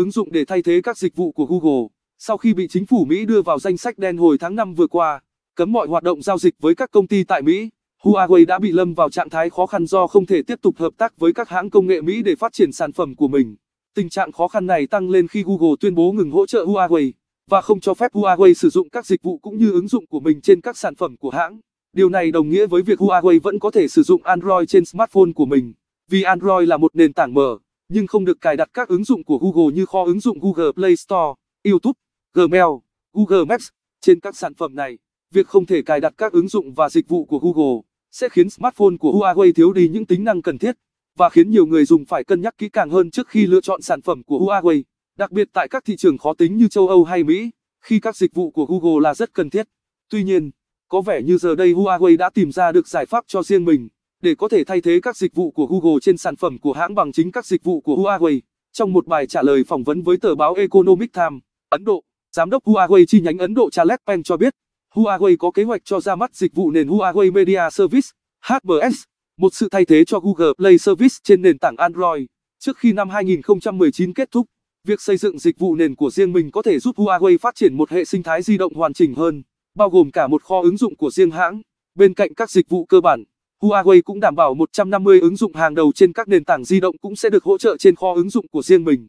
ứng dụng để thay thế các dịch vụ của Google. Sau khi bị chính phủ Mỹ đưa vào danh sách đen hồi tháng 5 vừa qua, cấm mọi hoạt động giao dịch với các công ty tại Mỹ, Huawei đã bị lâm vào trạng thái khó khăn do không thể tiếp tục hợp tác với các hãng công nghệ Mỹ để phát triển sản phẩm của mình. Tình trạng khó khăn này tăng lên khi Google tuyên bố ngừng hỗ trợ Huawei và không cho phép Huawei sử dụng các dịch vụ cũng như ứng dụng của mình trên các sản phẩm của hãng. Điều này đồng nghĩa với việc Huawei vẫn có thể sử dụng Android trên smartphone của mình, vì Android là một nền tảng mở nhưng không được cài đặt các ứng dụng của Google như kho ứng dụng Google Play Store, YouTube, Gmail, Google Maps. Trên các sản phẩm này, việc không thể cài đặt các ứng dụng và dịch vụ của Google sẽ khiến smartphone của Huawei thiếu đi những tính năng cần thiết và khiến nhiều người dùng phải cân nhắc kỹ càng hơn trước khi lựa chọn sản phẩm của Huawei, đặc biệt tại các thị trường khó tính như châu Âu hay Mỹ, khi các dịch vụ của Google là rất cần thiết. Tuy nhiên, có vẻ như giờ đây Huawei đã tìm ra được giải pháp cho riêng mình để có thể thay thế các dịch vụ của Google trên sản phẩm của hãng bằng chính các dịch vụ của Huawei. Trong một bài trả lời phỏng vấn với tờ báo Economic Times, Ấn Độ, giám đốc Huawei chi nhánh Ấn Độ Charles Peng cho biết, Huawei có kế hoạch cho ra mắt dịch vụ nền Huawei Media Service (HMS), một sự thay thế cho Google Play Service trên nền tảng Android. Trước khi năm 2019 kết thúc, việc xây dựng dịch vụ nền của riêng mình có thể giúp Huawei phát triển một hệ sinh thái di động hoàn chỉnh hơn, bao gồm cả một kho ứng dụng của riêng hãng, bên cạnh các dịch vụ cơ bản Huawei cũng đảm bảo 150 ứng dụng hàng đầu trên các nền tảng di động cũng sẽ được hỗ trợ trên kho ứng dụng của riêng mình.